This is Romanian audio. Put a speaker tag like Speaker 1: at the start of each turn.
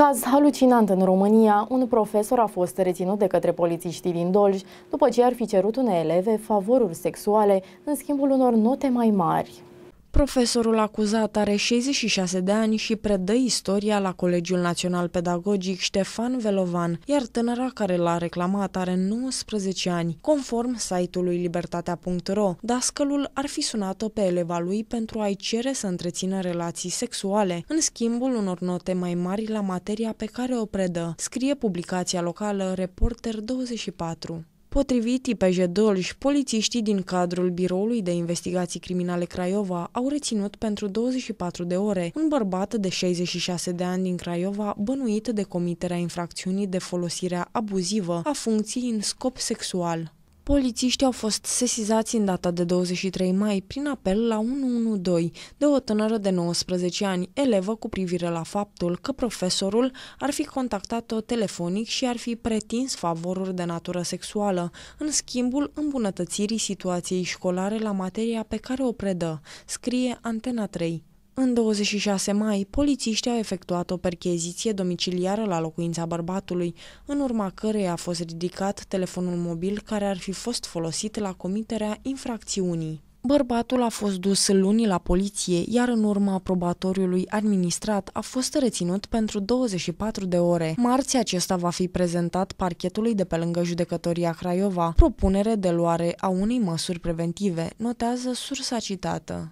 Speaker 1: Caz halucinant în România, un profesor a fost reținut de către polițiștii din Dolj după ce ar fi cerut unei eleve favoruri sexuale în schimbul unor note mai mari.
Speaker 2: Profesorul acuzat are 66 de ani și predă istoria la Colegiul Național Pedagogic Ștefan Velovan, iar tânăra care l-a reclamat are 19 ani. Conform site-ului libertatea.ro, dascălul ar fi sunat-o pe eleva lui pentru a-i cere să întrețină relații sexuale, în schimbul unor note mai mari la materia pe care o predă, scrie publicația locală Reporter 24. Potrivit IPJ Dolj, polițiștii din cadrul Biroului de Investigații Criminale Craiova au reținut pentru 24 de ore un bărbat de 66 de ani din Craiova bănuit de comiterea infracțiunii de folosirea abuzivă a funcției în scop sexual. Polițiștii au fost sesizați în data de 23 mai prin apel la 112 de o tânără de 19 ani, elevă cu privire la faptul că profesorul ar fi contactat-o telefonic și ar fi pretins favoruri de natură sexuală, în schimbul îmbunătățirii situației școlare la materia pe care o predă, scrie Antena 3. În 26 mai, polițiștii au efectuat o percheziție domiciliară la locuința bărbatului, în urma cărei a fost ridicat telefonul mobil care ar fi fost folosit la comiterea infracțiunii. Bărbatul a fost dus luni la poliție, iar în urma probatoriului administrat a fost reținut pentru 24 de ore. Marți acesta va fi prezentat parchetului de pe lângă judecătoria Craiova propunere de luare a unei măsuri preventive, notează sursa citată.